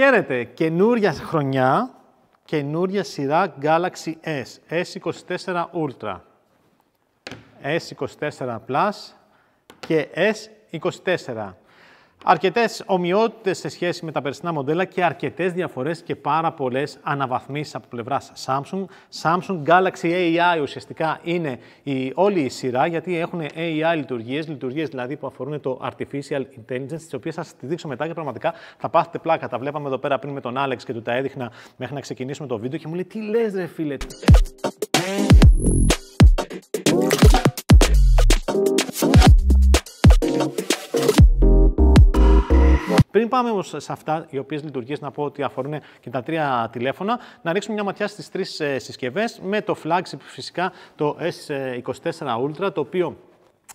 Χαίρετε, καινούρια χρονιά, καινούρια σειρά Galaxy S, S24 Ultra, S24 Plus και S24. Αρκετές ομοιότητες σε σχέση με τα περσινά μοντέλα και αρκετές διαφορές και πάρα πολλές αναβαθμίσεις από πλευρά Samsung. Samsung Galaxy AI ουσιαστικά είναι η, όλη η σειρά γιατί έχουν AI λειτουργίες, λειτουργίες δηλαδή που αφορούν το Artificial Intelligence, τις οποίες θα σας τη δείξω μετά και πραγματικά θα πάθετε πλάκα. Τα βλέπαμε εδώ πέρα πριν με τον Alex και του τα έδειχνα μέχρι να ξεκινήσουμε το βίντεο και μου λέει τι λες, ρε φίλε. Πριν πάμε όμως σε αυτά, οι οποίες λειτουργίες να πω ότι αφορούν και τα τρία τηλέφωνα, να ρίξουμε μια ματιά στις τρεις ε, συσκευές με το flagship φυσικά το S24 ε, Ultra, το οποίο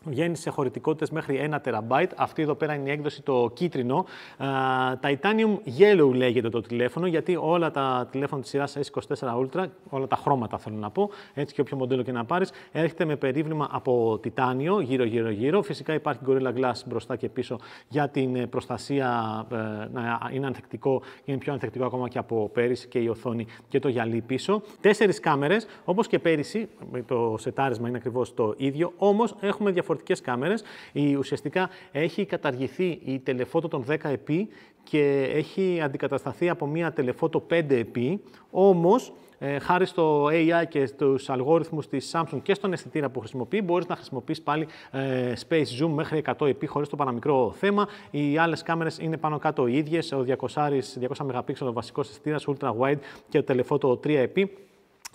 βγαίνει σε χωρητικότητες μέχρι 1 1TB. Αυτή εδώ πέρα είναι η έκδοση το κίτρινο. Uh, titanium Yellow λέγεται το τηλέφωνο, γιατί όλα τα τηλέφωνα της σειράς S24 Ultra, όλα τα χρώματα θέλω να πω, έτσι και όποιο μοντέλο και να πάρεις, έρχεται με περίβλημα από τιτάνιο γύρω-γύρω-γύρω. Φυσικά υπάρχει Gorilla Glass μπροστά και πίσω για την ε, προστασία ε, να είναι ανθεκτικό, είναι πιο ανθεκτικό ακόμα και από πέρυσι και η οθόνη και το γυαλί πίσω. Τέσσερις κάμερες, όπως και πέρυσι, το σετάρισμα είναι ακριβώς το ίδιο, όμως έχουμε διαφορετικό διαφορετικές κάμερες. Η, ουσιαστικά έχει καταργηθεί η τελεφότο των 10 επί και έχει αντικατασταθεί από μια τελεφότο 5 επί, όμως ε, χάρη στο AI και στους αλγόριθμους της Samsung και στον αισθητήρα που χρησιμοποιεί, μπορείς να χρησιμοποιείς πάλι ε, space zoom μέχρι 100 επί χωρίς το παραμικρό θέμα. Οι άλλες κάμερες είναι πάνω κάτω οι ίδιες, ο 200, 200 MP ο βασικός αισθητήρας, ultra wide και το τηλεφώτο 3 επί.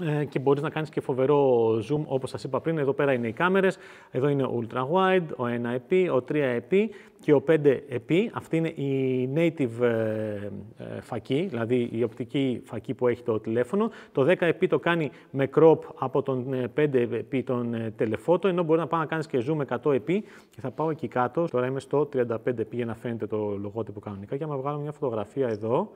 Ε, και μπορείς να κάνεις και φοβερό zoom, όπως σας είπα πριν. Εδώ πέρα είναι οι κάμερες, εδώ είναι ο ultra wide, ο 1 επί, ο 3 επί και ο 5 επί. Αυτή είναι η native ε, ε, φακή, δηλαδή η οπτική φακή που έχει το τηλέφωνο. Το 10 επί το κάνει με crop από τον 5 επί τον telephoto, ενώ μπορεί να πάω να κάνεις και zoom 100 επί και θα πάω εκεί κάτω. Τώρα είμαι στο 35 επί για να φαίνεται το λογότυπο κανονικά Για να βγάλω μια φωτογραφία εδώ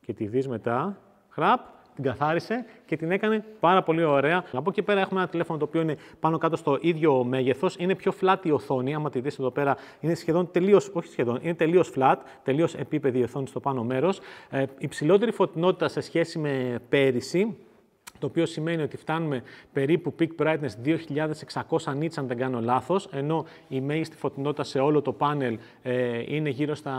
και τη δεις μετά, χραπ, την καθάρισε και την έκανε πάρα πολύ ωραία. Από εκεί πέρα έχουμε ένα τηλέφωνο το οποίο είναι πάνω κάτω στο ίδιο μέγεθος. Είναι πιο flat η οθόνη. Άμα τη δεις εδώ πέρα, είναι σχεδόν τελείως, όχι σχεδόν, είναι τελείως flat, τελείως επίπεδη η οθόνη στο πάνω μέρος. Ε, υψηλότερη φωτεινότητα σε σχέση με πέρυσι το οποίο σημαίνει ότι φτάνουμε περίπου peak brightness 2600 nits αν δεν κάνω λάθος, ενώ η μέγιστη φωτεινότητα σε όλο το πάνελ ε, είναι γύρω στα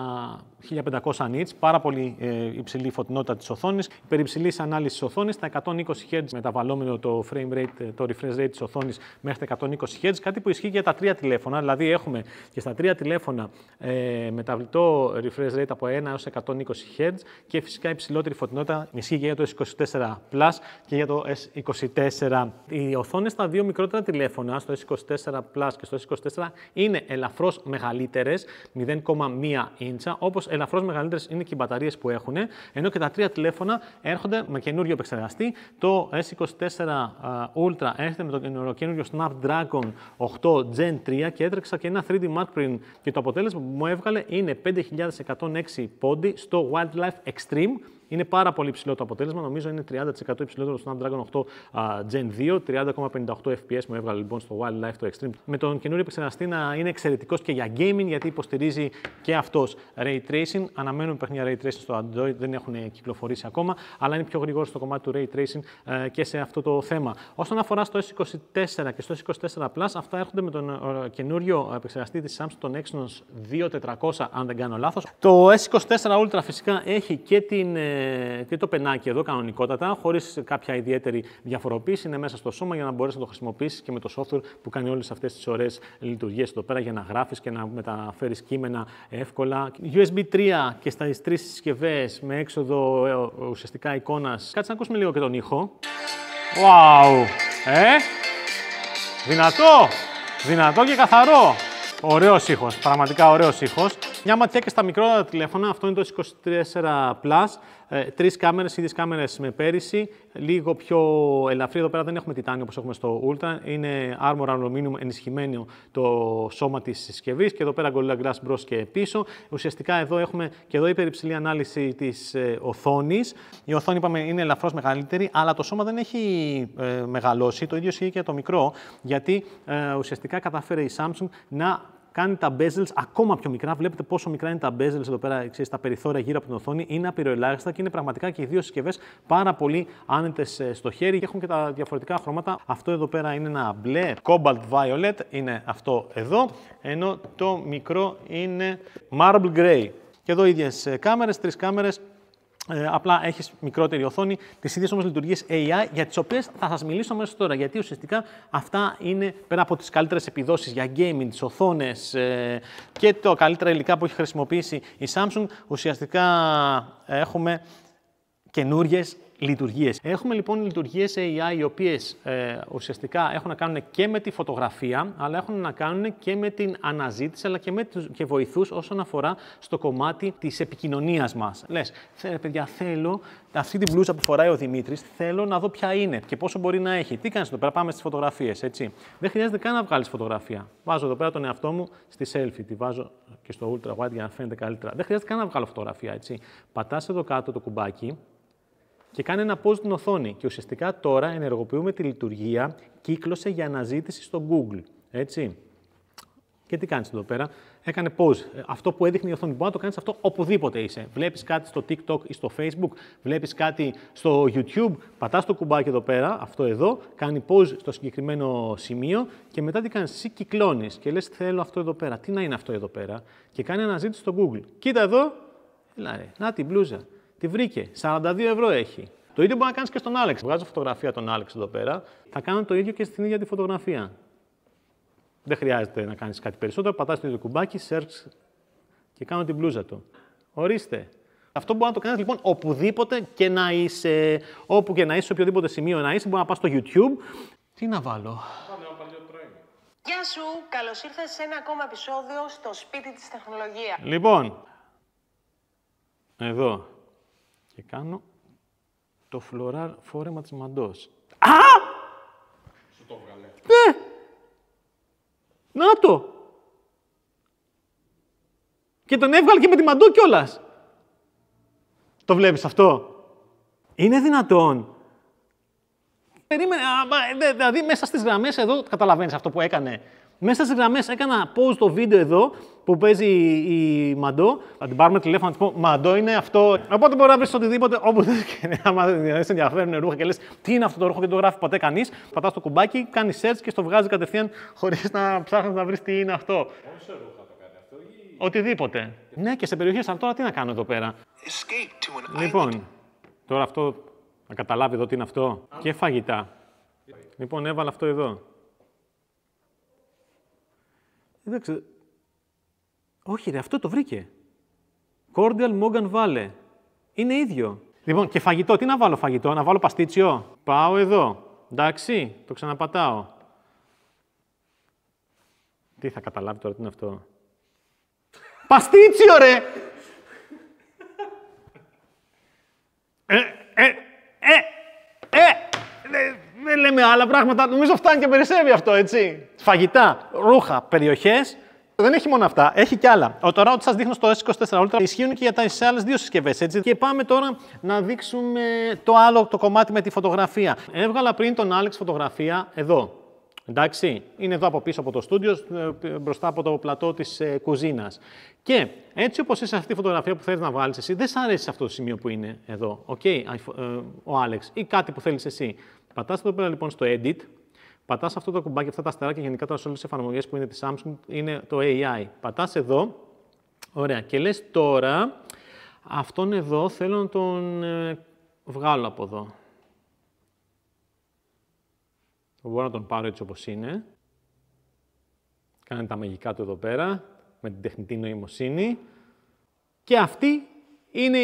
1500 nits, πάρα πολύ ε, υψηλή φωτεινότητα της οθόνης. Υπερυψηλής ανάλυσης οθόνης, στα 120 Hz μεταβαλλόμενο το frame rate, το refresh rate της οθόνης μέχρι τα 120 Hz, κάτι που ισχύει για τα τρία τηλέφωνα, δηλαδή έχουμε και στα τρία τηλέφωνα ε, μεταβλητό refresh rate από 1 έως 120 Hz και φυσικά υψηλότερη φωτεινότητα ισχύει για το S24 Plus και για το S24. Οι οθόνες στα δύο μικρότερα τηλέφωνα, στο S24 Plus και στο S24, είναι ελαφρώς μεγαλύτερες, 0,1 ίντσα, όπως ελαφρώς μεγαλύτερες είναι και οι μπαταρίες που έχουν, ενώ και τα τρία τηλέφωνα έρχονται με καινούριο επεξεργαστή. Το S24 ε, Ultra έρχεται με το καινούριο Snapdragon 8 Gen 3 και έτρεξα και ένα 3D Mark πριν και το αποτέλεσμα που μου έβγαλε είναι 5106 πόντι στο Wildlife Extreme είναι πάρα πολύ ψηλό το αποτέλεσμα, νομίζω είναι 30% υψηλότερο στο Snapdragon 8 Gen 2, 30,58 FPS μου έβγαλε λοιπόν στο Wildlife το Extreme. Με τον καινούριο επεξεργαστή να είναι εξαιρετικός και για gaming, γιατί υποστηρίζει και αυτός Ray Tracing. Αναμένουμε παιχνίδια Ray Tracing στο Android, δεν έχουν κυκλοφορήσει ακόμα, αλλά είναι πιο γρήγορο στο κομμάτι του Ray Tracing ε, και σε αυτό το θέμα. Όσον αφορά στο S24 και στο S24 Plus, αυτά έρχονται με τον ε, καινούριο επεξεργαστή της Samsung, τον Exynos 2400, αν δεν κάνω λάθος. Το S24 Ultra φυσικά έχει και την ε, και το πενάκι εδώ κανονικότατα, χωρίς κάποια ιδιαίτερη διαφοροποίηση. Είναι μέσα στο σώμα για να μπορέσεις να το χρησιμοποιήσεις και με το software που κάνει όλες αυτές τις ωραίες λειτουργίες εδώ πέρα για να γράφεις και να μεταφέρεις κείμενα εύκολα. USB 3 και στα τρεις συσκευές με έξοδο ε, ουσιαστικά εικόνας. Κάτσε να ακούσουμε λίγο και τον ήχο. Wow! Ε! Δυνατό! Δυνατό και καθαρό! Ωραίος ήχος, πραγματικά ωραίος ήχος. Μια ματιά και στα μικρότερα τηλέφωνα, αυτό είναι το S23 Plus, ε, Τρεις κάμερες κάμερες, κάμερε κάμερες με πέρυσι, λίγο πιο ελαφρύ, εδώ πέρα δεν έχουμε τιτάνιο όπως έχουμε στο Ultra, είναι armor aluminium ενισχυμένο το σώμα της συσκευής και εδώ πέρα Gorilla Glass μπρος και πίσω. Ουσιαστικά εδώ έχουμε και εδώ υπερυψηλή ανάλυση της ε, οθόνης. Η οθόνη είπαμε είναι ελαφρώς μεγαλύτερη, αλλά το σώμα δεν έχει ε, μεγαλώσει, το ίδιο ισχύει και το μικρό, γιατί ουσιαστικά καταφέρει η Samsung να κάνει τα bezels ακόμα πιο μικρά. Βλέπετε πόσο μικρά είναι τα bezels εδώ πέρα, ξέρεις, τα περιθώρια γύρω από την οθόνη. Είναι απειροελάχιστα και είναι πραγματικά και οι δύο συσκευές πάρα πολύ άνετες ε, στο χέρι. και Έχουν και τα διαφορετικά χρώματα. Αυτό εδώ πέρα είναι ένα μπλε. Cobalt Violet είναι αυτό εδώ. Ενώ το μικρό είναι Marble Grey. Και εδώ ίδιες ε, κάμερες, τρεις κάμερες, ε, απλά έχεις μικρότερη οθόνη, τις ίδιες όμως λειτουργίες AI, για τις οποίες θα σας μιλήσω μέσα τώρα. Γιατί ουσιαστικά αυτά είναι πέρα από τις καλύτερες επιδόσεις για gaming, τις οθόνες ε, και το καλύτερα υλικά που έχει χρησιμοποιήσει η Samsung. Ουσιαστικά έχουμε καινούριες λειτουργίες. Έχουμε λοιπόν λειτουργίες AI οι οποίες ε, ουσιαστικά έχουν να κάνουν και με τη φωτογραφία, αλλά έχουν να κάνουν και με την αναζήτηση, αλλά και με τους, και βοηθούς όσον αφορά στο κομμάτι της επικοινωνίας μας. Λες, παιδιά, θέλω αυτή την μπλούζα που φοράει ο Δημήτρης, θέλω να δω ποια είναι και πόσο μπορεί να έχει. Τι κάνεις εδώ πέρα, πάμε στις φωτογραφίες, έτσι. Δεν χρειάζεται καν να βγάλεις φωτογραφία. Βάζω εδώ πέρα τον εαυτό μου στη selfie, τη βάζω και στο ultra wide για να φαίνεται καλύτερα. Δεν χρειάζεται καν να βγάλω φωτογραφία, έτσι. Πατάς εδώ κάτω το κουμπάκι, και κάνει ένα post στην οθόνη. Και ουσιαστικά τώρα ενεργοποιούμε τη λειτουργία κύκλωσε για αναζήτηση στο Google. Έτσι. Και τι κάνεις εδώ πέρα. Έκανε pause. Ε, αυτό που έδειχνε η οθόνη. Μπορεί να το κάνεις αυτό οπουδήποτε είσαι. Βλέπεις κάτι στο TikTok ή στο Facebook, βλέπεις κάτι στο YouTube. Πατάς το κουμπάκι εδώ πέρα, αυτό εδώ, κάνει pause στο συγκεκριμένο σημείο και μετά τι κάνεις. Εσύ και λες: Θέλω αυτό εδώ πέρα. Τι να είναι αυτό εδώ πέρα. Και κάνει αναζήτηση στο Google. Κοίτα εδώ. Έλα, Να την μπλούζα. Τη βρήκε. 42 ευρώ έχει. Το ίδιο μπορεί να κάνεις και στον Άλεξ. Βγάζω φωτογραφία τον Άλεξ εδώ πέρα. Θα κάνω το ίδιο και στην ίδια τη φωτογραφία. Δεν χρειάζεται να κάνεις κάτι περισσότερο. Πατάς το ίδιο κουμπάκι, search και κάνω την μπλούζα του. Ορίστε. Αυτό μπορεί να το κάνεις λοιπόν οπουδήποτε και να είσαι. Όπου και να είσαι, σε οποιοδήποτε σημείο να είσαι, μπορεί να πας στο YouTube. Τι να βάλω. Γεια σου, καλώς ήρθες σε ένα ακόμα επεισόδιο στο σπίτι της τεχνολογίας. Λοιπόν, εδώ και κάνω το φλωράρ φόρεμα της μαντός. Α! Σου το βγαλέ. Ναι! Να το! Και τον έβγαλε και με τη μαντό κιόλας. Το βλέπεις αυτό. Είναι δυνατόν. Περίμενε, δηλαδή μέσα στις γραμμές εδώ καταλαβαίνεις αυτό που έκανε μέσα στι γραμμές έκανα πώ το βίντεο εδώ που παίζει η, Μαντό. Θα την πάρουμε τηλέφωνο να της πω Μαντό είναι αυτό. Οπότε μπορεί να βρεις οτιδήποτε όπου δεν και άμα δεν σε ενδιαφέρουν ρούχα και λες τι είναι αυτό το ρούχο και το γράφει ποτέ κανείς. Πατάς το κουμπάκι, κάνει search και στο βγάζει κατευθείαν χωρίς να ψάχνεις να βρεις τι είναι αυτό. Πόσο σε ρούχα το κάνει αυτό Οτιδήποτε. Ναι, και σε περιοχές σαν τώρα τι να κάνω εδώ πέρα. Λοιπόν, τώρα αυτό να καταλάβει εδώ τι είναι αυτό. Και φαγητά. Λοιπόν, έβαλα αυτό εδώ. Εντάξει. Όχι, ρε, αυτό το βρήκε. Κόρντελ Μόγκαν Βάλε. Είναι ίδιο. Λοιπόν, και φαγητό. Τι να βάλω φαγητό, να βάλω παστίτσιο. Πάω εδώ. Εντάξει, το ξαναπατάω. Τι θα καταλάβει τώρα, τι είναι αυτό. Παστίτσιο, ρε! ε, ε, ε, ε, ε, ε δεν λέμε άλλα πράγματα. Νομίζω φτάνει και περισσεύει αυτό, έτσι. Φαγητά, ρούχα, περιοχές. Δεν έχει μόνο αυτά, έχει και άλλα. Ο, τώρα, ό,τι σας δείχνω στο S24 Ultra ισχύουν και για τι άλλες δύο συσκευές. Και πάμε τώρα να δείξουμε το άλλο το κομμάτι με τη φωτογραφία. Έβγαλα πριν τον Άλεξ φωτογραφία εδώ. Εντάξει, είναι εδώ από πίσω από το στούντιο, ε, μπροστά από το πλατό της ε, κουζίνας. Και έτσι όπως είσαι αυτή τη φωτογραφία που θέλεις να βάλεις εσύ, δεν σ' αρέσει αυτό το σημείο που είναι εδώ. Okay, ε, ο Άλεξ, ή κάτι που θέλεις εσύ. Πατάς εδώ πέρα λοιπόν στο Edit, πατάς αυτό το κουμπάκι, αυτά τα αστεράκια γενικά τώρα σε όλες τις εφαρμογές που είναι της Samsung είναι το AI. Πατάς εδώ, ωραία, και λες τώρα αυτόν εδώ θέλω να τον ε, βγάλω από εδώ. Μπορώ να τον πάρω έτσι όπως είναι. Κάνε τα μαγικά του εδώ πέρα, με την τεχνητή νοημοσύνη. Και αυτή είναι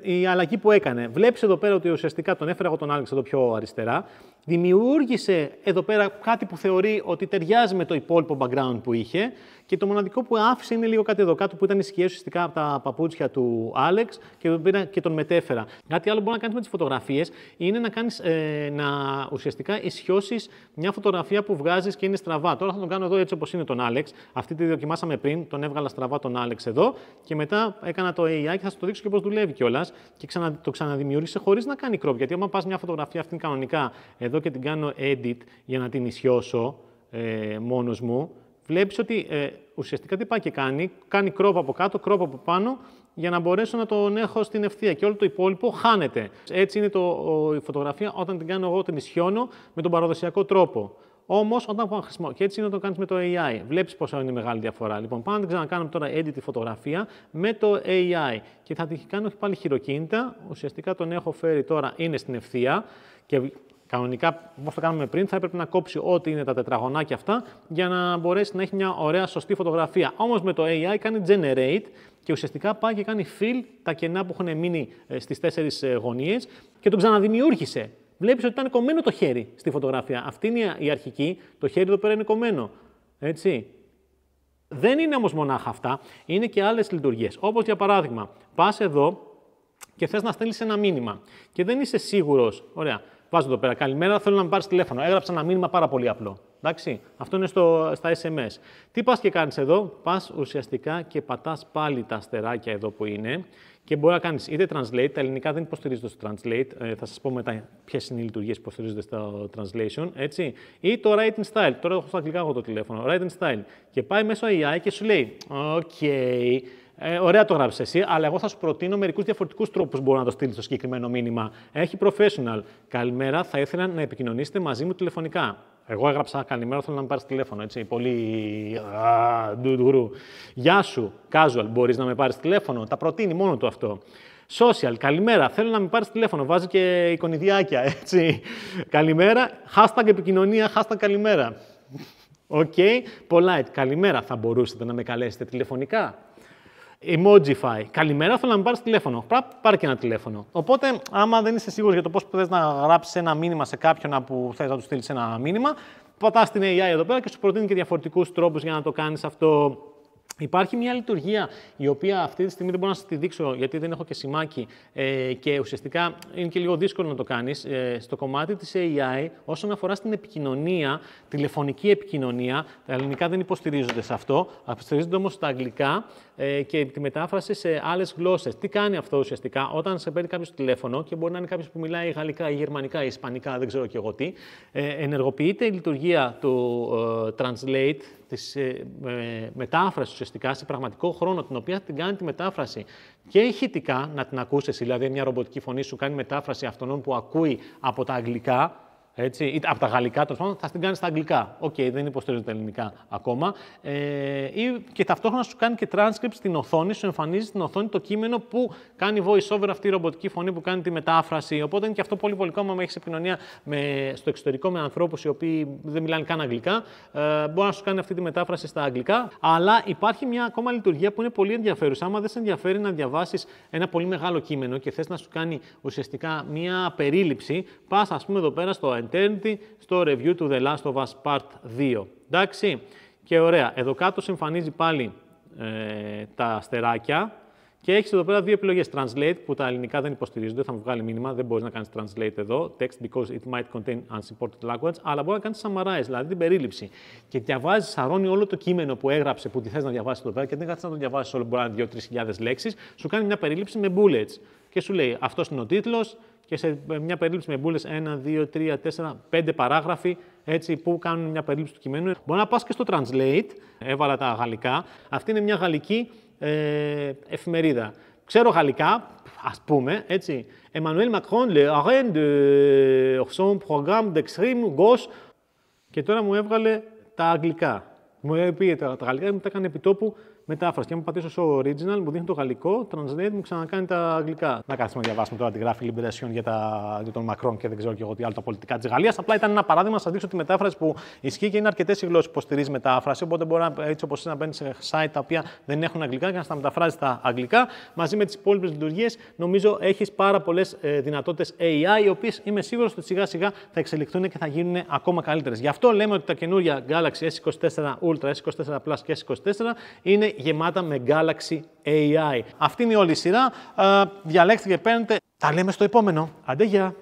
η, αλλαγή που έκανε. Βλέπεις εδώ πέρα ότι ουσιαστικά τον έφερα εγώ τον Άλεξ εδώ πιο αριστερά δημιούργησε εδώ πέρα κάτι που θεωρεί ότι ταιριάζει με το υπόλοιπο background που είχε και το μοναδικό που άφησε είναι λίγο κάτι εδώ κάτω που ήταν οι σκιές ουσιαστικά από τα παπούτσια του Άλεξ και τον, και τον μετέφερα. Κάτι άλλο που μπορεί να κάνεις με τις φωτογραφίες είναι να, κάνεις, ε, να ουσιαστικά ισιώσεις μια φωτογραφία που βγάζεις και είναι στραβά. Τώρα θα τον κάνω εδώ έτσι όπως είναι τον Άλεξ. Αυτή τη δοκιμάσαμε πριν, τον έβγαλα στραβά τον Άλεξ εδώ και μετά έκανα το AI και θα σου το δείξω και πώς δουλεύει κιόλας και ξανα, το ξαναδημιούργησε χωρίς να κάνει crop. Γιατί άμα πας μια φωτογραφία αυτήν κανονικά εδώ και την κάνω edit για να την ισιώσω ε, μόνος μου, βλέπεις ότι ε, ουσιαστικά τι πάει και κάνει, κάνει crop από κάτω, crop από πάνω, για να μπορέσω να τον έχω στην ευθεία και όλο το υπόλοιπο χάνεται. Έτσι είναι το, η φωτογραφία όταν την κάνω εγώ, την ισιώνω με τον παραδοσιακό τρόπο. Όμως, όταν έχω χρησιμο... και έτσι είναι όταν το κάνεις με το AI. Βλέπεις πόσο είναι μεγάλη διαφορά. Λοιπόν, πάμε να την ξανακάνουμε τώρα edit τη φωτογραφία με το AI. Και θα την κάνω πάλι χειροκίνητα. Ουσιαστικά τον έχω φέρει τώρα, είναι στην ευθεία. Και Κανονικά, όπως το κάνουμε πριν, θα έπρεπε να κόψει ό,τι είναι τα τετραγωνάκια αυτά για να μπορέσει να έχει μια ωραία σωστή φωτογραφία. Όμως με το AI κάνει generate και ουσιαστικά πάει και κάνει fill τα κενά που έχουν μείνει ε, στις τέσσερις ε, γωνίες και τον ξαναδημιούργησε. Βλέπεις ότι ήταν κομμένο το χέρι στη φωτογραφία. Αυτή είναι η αρχική. Το χέρι εδώ πέρα είναι κομμένο. Έτσι. Δεν είναι όμως μονάχα αυτά. Είναι και άλλες λειτουργίες. Όπως για παράδειγμα, πας εδώ και θες να στέλνεις ένα μήνυμα και δεν είσαι σίγουρος. Ωραία. Βάζω εδώ πέρα. Καλημέρα, θέλω να με πάρεις τηλέφωνο. Έγραψα ένα μήνυμα πάρα πολύ απλό. Εντάξει, αυτό είναι στο, στα SMS. Τι πας και κάνεις εδώ, πας ουσιαστικά και πατάς πάλι τα αστεράκια εδώ που είναι και μπορεί να κάνεις είτε translate, τα ελληνικά δεν υποστηρίζονται στο translate, ε, θα σας πω μετά ποιες είναι οι λειτουργίες που υποστηρίζονται στο translation, έτσι, ή το writing style. Τώρα έχω στα αγγλικά το τηλέφωνο, writing style. Και πάει μέσω AI και σου λέει, OK, ε, ωραία το γράψει εσύ, αλλά εγώ θα σου προτείνω μερικούς διαφορετικούς τρόπους που να το στείλεις το συγκεκριμένο μήνυμα. Έχει professional. Καλημέρα, θα ήθελα να επικοινωνήσετε μαζί μου τηλεφωνικά. Εγώ έγραψα καλημέρα, θέλω να με πάρεις τηλέφωνο. Έτσι, πολύ. Γεια σου, casual, μπορείς να με πάρεις τηλέφωνο. Τα προτείνει μόνο το αυτό. Social, καλημέρα, θέλω να με πάρεις τηλέφωνο. Βάζει και εικονιδιάκια, έτσι. Καλημέρα, hashtag επικοινωνία, hashtag καλημέρα. Οκ, okay. polite, καλημέρα, θα μπορούσατε να με καλέσετε τηλεφωνικά. Emojify. Καλημέρα, θέλω να μου πάρεις τηλέφωνο. Πάρε πάρει και ένα τηλέφωνο. Οπότε, άμα δεν είσαι σίγουρος για το πώς θες να γράψεις ένα μήνυμα σε κάποιον που θες να του στείλεις ένα μήνυμα, πατάς την AI εδώ πέρα και σου προτείνει και διαφορετικούς τρόπους για να το κάνεις αυτό. Υπάρχει μια λειτουργία η οποία αυτή τη στιγμή δεν μπορώ να σας τη δείξω γιατί δεν έχω και σημάκι ε, και ουσιαστικά είναι και λίγο δύσκολο να το κάνεις ε, στο κομμάτι της AI όσον αφορά στην επικοινωνία, τηλεφωνική επικοινωνία. Τα ελληνικά δεν υποστηρίζονται σε αυτό, υποστηρίζονται όμως στα αγγλικά ε, και τη μετάφραση σε άλλες γλώσσες. Τι κάνει αυτό ουσιαστικά όταν σε παίρνει κάποιος τηλέφωνο και μπορεί να είναι κάποιος που μιλάει γαλλικά ή γερμανικά ή ισπανικά, δεν ξέρω και εγώ τι, ε, ενεργοποιείται η λειτουργία του Translate, τη μετάφρασης ουσιαστικά σε πραγματικό χρόνο, την οποία την κάνει τη μετάφραση και ηχητικά, να την ακούσεις, δηλαδή μια ρομποτική φωνή σου κάνει μετάφραση αυτών που ακούει από τα αγγλικά έτσι, ή από τα γαλλικά τέλος πάντων, θα την κάνεις στα αγγλικά. Οκ, okay, δεν υποστηρίζει τα ελληνικά ακόμα. Ε, ή, και ταυτόχρονα σου κάνει και transcript στην οθόνη, σου εμφανίζει στην οθόνη το κείμενο που κάνει voice over αυτή η ρομποτική φωνή που κάνει τη μετάφραση. Οπότε είναι και αυτό πολύ πολύ Αν έχεις επικοινωνία με, στο εξωτερικό με ανθρώπους οι οποίοι δεν μιλάνε καν αγγλικά, ε, μπορεί να σου κάνει αυτή τη μετάφραση στα αγγλικά. Αλλά υπάρχει μια ακόμα λειτουργία που είναι πολύ ενδιαφέρουσα. Άμα δεν σε ενδιαφέρει να διαβάσεις ένα πολύ μεγάλο κείμενο και θες να σου κάνει ουσιαστικά μια περίληψη, πας ας πούμε εδώ πέρα στο στο review του The Last of Us Part 2. Εντάξει, και ωραία. Εδώ κάτω συμφανίζει πάλι ε, τα αστεράκια και έχεις εδώ πέρα δύο επιλογές. Translate, που τα ελληνικά δεν υποστηρίζονται, θα μου βγάλει μήνυμα, δεν μπορείς να κάνεις translate εδώ. Text because it might contain unsupported language, αλλά μπορεί να κάνεις summarize, δηλαδή την περίληψη. Και διαβάζεις, σαρώνει όλο το κείμενο που έγραψε, που τη θες να διαβάσεις εδώ πέρα και δεν κάτσε να το διαβάσεις όλο, μπορεί να είναι 2-3 λέξεις, σου κάνει μια περίληψη με bullets. Και σου λέει αυτός είναι ο τίτλος, και σε ε, μια περίληψη με μπουλε 1, 2, 3, 4, 5 παράγραφοι έτσι, που κάνουν μια περίληψη του κειμένου. Μπορεί να πας και στο Translate, έβαλα τα γαλλικά. Αυτή είναι μια γαλλική ε, εφημερίδα. Ξέρω γαλλικά, ας πούμε, έτσι. Emmanuel Macron, le arène de euh, son programme d'extrême gauche. Και τώρα μου έβγαλε τα αγγλικά. Μου πήγε τα, τα γαλλικά, μου τα έκανε επιτόπου μετάφραση. Και αν πατήσω στο original, μου δείχνει το γαλλικό, translate μου ξανακάνει τα αγγλικά. Να κάτσουμε να διαβάσουμε τώρα τη γράφη Liberation για, τα... για τον Μακρόν και δεν ξέρω και εγώ τι άλλο τα πολιτικά της Γαλλίας. Απλά ήταν ένα παράδειγμα να σας δείξω τη μετάφραση που ισχύει και είναι αρκετές οι γλώσσες που υποστηρίζει μετάφραση. Οπότε μπορεί έτσι όπως είναι να μπαίνει σε site τα οποία δεν έχουν αγγλικά και να στα μεταφράζει στα αγγλικά. Μαζί με τις υπόλοιπες λειτουργίες, νομίζω έχεις πάρα πολλές ε, δυνατότητες AI, οι οποίες είμαι σίγουρος ότι σιγά σιγά θα εξελιχθούν και θα γίνουν ακόμα καλύτερες. Γι' αυτό λέμε ότι τα καινούργια Galaxy S24 Ultra, S24 Plus και S24 είναι γεμάτα με Galaxy AI. Αυτή είναι όλη η σειρά. Ε, διαλέξτε και παίρνετε. Τα λέμε στο επόμενο. Αντέ γεια!